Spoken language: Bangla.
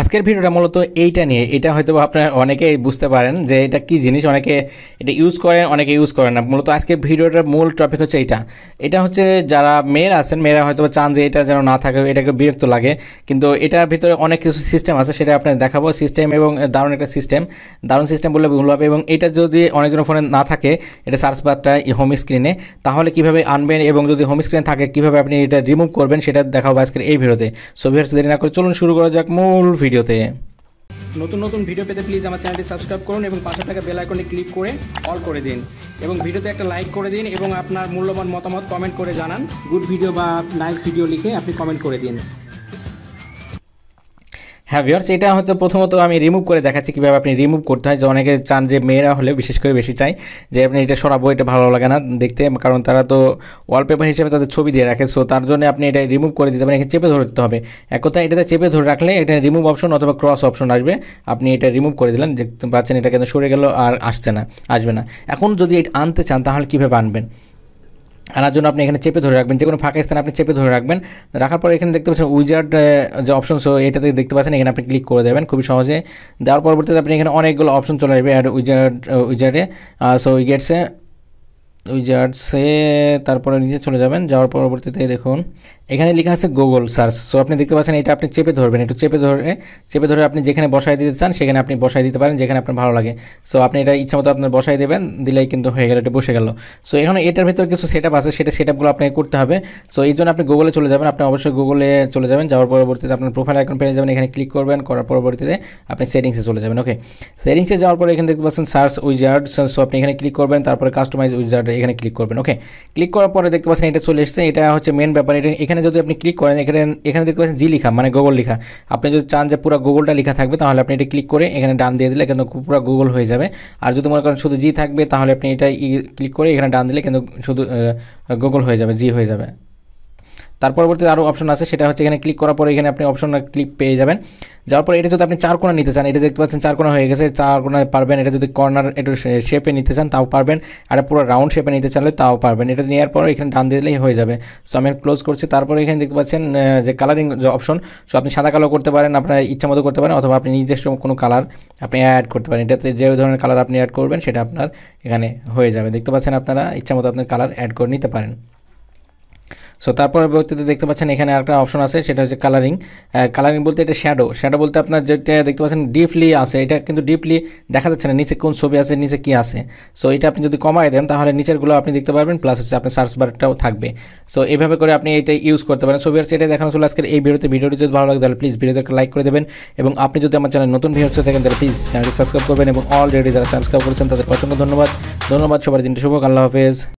আজকের ভিডিওটা মূলত এইটা নিয়ে এটা হয়তো আপনারা অনেকেই বুঝতে পারেন যে এটা কি জিনিস অনেকে এটা ইউজ করেন অনেকে ইউজ করেন না মূলত আজকের ভিডিওটার মূল টপিক হচ্ছে এটা এটা হচ্ছে যারা মেয়েরা আছেন মেয়েরা হয়তো চান যে এটা যেন না থাকে এটাকে বিরক্ত লাগে কিন্তু এটার ভিতরে অনেক কিছু সিস্টেম আছে সেটা আপনাদের দেখাবো সিস্টেম এবং দারুণ একটা সিস্টেম দারুণ সিস্টেম বললে ভুল হবে এবং এটা যদি অনেকজন ফোনে না থাকে এটা সার্চ বারটা হোম স্ক্রিনে তাহলে কিভাবে আনবেন এবং যদি হোম স্ক্রিনে থাকে কিভাবে আপনি এটা রিমুভ করবেন সেটা দেখাবো আজকের এই ভিডিওতে সো ভিডিওস দেরি না করে চলুন শুরু করা যাক মূল ভিডিও ভিডিওতে নতুন নতুন ভিডিও পেতে প্লিজ আমার চ্যানেলটি সাবস্ক্রাইব করুন এবং পাশে থাকা বেল আইকনে ক্লিক করে অল করে দিন এবং ভিডিওতে একটা লাইক করে দিন এবং আপনার মূল্যবান মতামত কমেন্ট করে জানান গুড ভিডিও বা নাইস ভিডিও লিখে আপনি কমেন্ট করে দিন হ্যাঁ ভিওর্স এটা হয়তো প্রথমত আমি রিমুভ করে দেখাচ্ছি কীভাবে আপনি রিমুভ করতে হয় যে অনেকে চান যে মেয়েরা হলে বিশেষ করে বেশি চাই যে আপনি এটা সরাবো এটা ভালো লাগে না দেখতে কারণ তারা তো ওয়ালপেপার হিসেবে তাদের ছবি দিয়ে রাখে সো তার জন্য আপনি এটা রিমুভ করে দিতে পারেন চেপে চেপে ধরতে হবে এক কথা এটাতে চেপে ধরে রাখলে এটা রিমুভ অপশন অথবা ক্রস অপশন আসবে আপনি এটা রিমুভ করে দিলেন দেখতে পাচ্ছেন এটা কিন্তু সরে গেল আর আসছে না আসবে না এখন যদি এটা আনতে চান তাহলে কীভাবে আনবেন অনार्जुन আপনি এখানে চেপে ধরে রাখবেন যেকোনো পাকিস্তান আপনি চেপে ধরে রাখবেন রাখার পর এখানে দেখতে পাচ্ছেন উইজার্ড যে অপশনস ও এটাতে দেখতে পাচ্ছেন এখানে আপনি ক্লিক করে দিবেন খুব সহজেই দেওয়ার পরবর্তীতে আপনি এখানে অনেকগুলো অপশন চলে আসবে উইজারে সো উই গেটস এ উইজার্ডসে তারপরে নিচে চলে যাবেন যাওয়ার পরবর্তীতে দেখুন এখানে লেখা আছে গুগল সার্চ সো আপনি দেখতে পাচ্ছেন এটা আপনি চেপে ধরবেন একটু চেপে ধরে চেপে ধরে আপনি যেখানে বসায় দিতে চান সেখানে আপনি বসায় দিতে পারেন যেখানে আপনার ভালো লাগে সো আপনি এটা ইচ্ছা মতো আপনার বসায় দেবেন দিলেই কিন্তু হয়ে গেল এটা বসে গেল সো এখানে এটার ভিতর কিছু সেট আছে সেটা সেট আপগুলো আপনাকে করতে হবে সো এই জন্য আপনি গুগলে চলে যাবেন আপনি অবশ্যই গুগলে চলে যাবেন যাওয়ার পরবর্তীতে আপনার প্রোফাইল আইকন পেয়ে যাবেন এখানে ক্লিক করবেন করার পরবর্তীতে আপনি সেটিংসে চলে যাবেন ওকে সেটিংসে যাওয়ার পরে এখানে দেখতে পাচ্ছেন সার্চ উইজার্ড সো আপনি এখানে ক্লিক করবেন তারপরে কাস্টমাইজ উইজার্ড এখানে ক্লিক করবেন ওকে ক্লিক করার পরে দেখতে পাচ্ছেন এটা চলে এসেছে এটা হচ্ছে মেন ব্যাপার এটা এখানে যদি আপনি ক্লিক করেন এখানে এখানে দেখতে পাচ্ছেন জি লিখা মানে গুগল লিখা আপনি যদি চান যে পুরো গুগলটা লেখা থাকবে তাহলে আপনি এটা ক্লিক করে এখানে ডান দিয়ে দিলে কিন্তু পুরো গুগল হয়ে যাবে আর যদি মনে করেন শুধু জি থাকবে তাহলে আপনি এটা ক্লিক করে এখানে ডান দিলে কিন্তু শুধু গুগল হয়ে যাবে জি হয়ে যাবে তার পরবর্তীতে আরও অপশন আছে সেটা হচ্ছে এখানে ক্লিক করার পরে এখানে আপনি অপশন ক্লিক পেয়ে যাবেন যাওয়ার পরে এটা যদি আপনি চার কোণা নিতে চান এটা দেখতে পাচ্ছেন চার কোণা হয়ে গেছে চার কোণা পারবেন এটা যদি কর্নার একটু শেপে নিতে চান তাও পারবেন আর পুরো রাউন্ড শেপে নিতে চাইলে তাও পারবেন এটা নেওয়ার পর এখানে ডান দিলেই হয়ে যাবে সো আমি ক্লোজ করছি তারপরে এখানে দেখতে পাচ্ছেন যে কালারিং যে অপশন সো আপনি সাদা কালো করতে পারেন আপনার ইচ্ছা মতো করতে পারেন অথবা আপনি নিজস্ব কোনো কালার আপনি অ্যাড করতে পারেন এটাতে যে ধরনের কালার আপনি অ্যাড করবেন সেটা আপনার এখানে হয়ে যাবে দেখতে পাচ্ছেন আপনারা ইচ্ছা মতো আপনার কালার অ্যাড করে নিতে পারেন সো তারপর পরবর্তীতে দেখতে পাচ্ছেন এখানে আরেকটা অপশন আছে সেটা হচ্ছে কালারিং কালারিং বলতে এটা শ্যাডো শ্যাডো বলতে আপনার যেটা দেখতে পাচ্ছেন ডিপলি আছে এটা কিন্তু ডিপলি দেখা যাচ্ছে না নিচে কোন ছবি আছে নিচে কি আছে সো এটা আপনি যদি কমায় দেন তাহলে নিচেরগুলো আপনি দেখতে পারবেন প্লাস হচ্ছে আপনার সার্চ বারটাও থাকবে সো এভাবে করে আপনি এটা ইউজ করতে পারেন ছবি আছে এটা দেখানো চলে আজকের এই ভিডিওতে ভিডিওটি যদি ভালো লাগে তাহলে প্লিজ ভিডিওতে লাইক করে দেবেন এবং আপনি যদি আমার চ্যানেল নতুন ভিডিও থাকেন তাহলে প্লিজ চ্যানেলটি সাবস্ক্রাইব করবেন এবং অলরেডি যারা সাবস্ক্রাইব করেছেন তাদের পছন্দ ধন্যবাদ ধন্যবাদ সবার দিনটি শুভ আল্লাহ হাফেজ